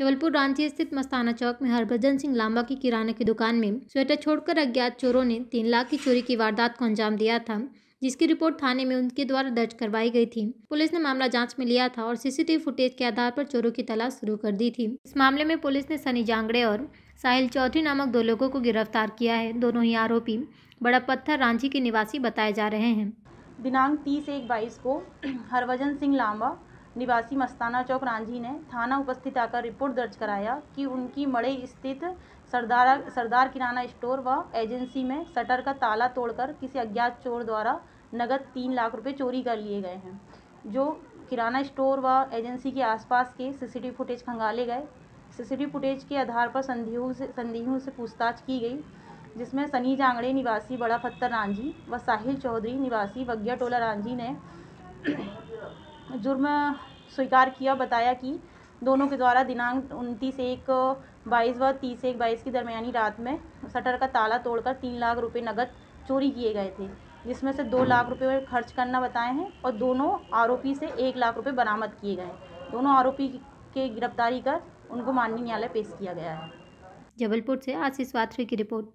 जबलपुर रांची स्थित मस्ताना चौक में हरभजन सिंह लांबा की किराने की दुकान में स्वेटर छोड़कर अज्ञात चोरों ने तीन लाख की चोरी की वारदात को अंजाम दिया था जिसकी रिपोर्ट थाने में उनके द्वारा दर्ज करवाई गई थी पुलिस ने मामला जांच में लिया था और सीसीटीवी फुटेज के आधार पर चोरों की तलाश शुरू कर दी थी इस मामले में पुलिस ने सनी जांगड़े और साहिल चौधरी नामक दो लोगों को गिरफ्तार किया है दोनों ही आरोपी बड़ा पत्थर रांची के निवासी बताए जा रहे हैं दिनांक तीस एक बाईस को हरभजन सिंह लांबा निवासी मस्ताना चौक रांझी ने थाना उपस्थित आकर रिपोर्ट दर्ज कराया कि उनकी मड़ई स्थित सरदारा सरदार किराना स्टोर व एजेंसी में शटर का ताला तोड़कर किसी अज्ञात चोर द्वारा नगद तीन लाख रुपए चोरी कर लिए गए हैं जो किराना स्टोर व एजेंसी के आसपास के सीसीटीवी फुटेज खंगाले गए सीसीटीवी फुटेज के आधार पर संदियों से संदेहों से पूछताछ की गई जिसमें सनी जांगड़े निवासी बड़ा पत्थर रांझी व साहिल चौधरी निवासी वग्ञा टोला रांझी ने जुर्म स्वीकार किया बताया कि दोनों के द्वारा दिनांक उनतीस एक बाईस व तीस एक बाईस की दरमियानी रात में शटर का ताला तोड़कर तीन लाख रुपए नकद चोरी किए गए थे जिसमें से दो लाख रुपए खर्च करना बताए हैं और दोनों आरोपी से एक लाख रुपए बरामद किए गए दोनों आरोपी के गिरफ्तारी कर उनको माननीय न्यायालय पेश किया गया है जबलपुर से आशीष वात्री की रिपोर्ट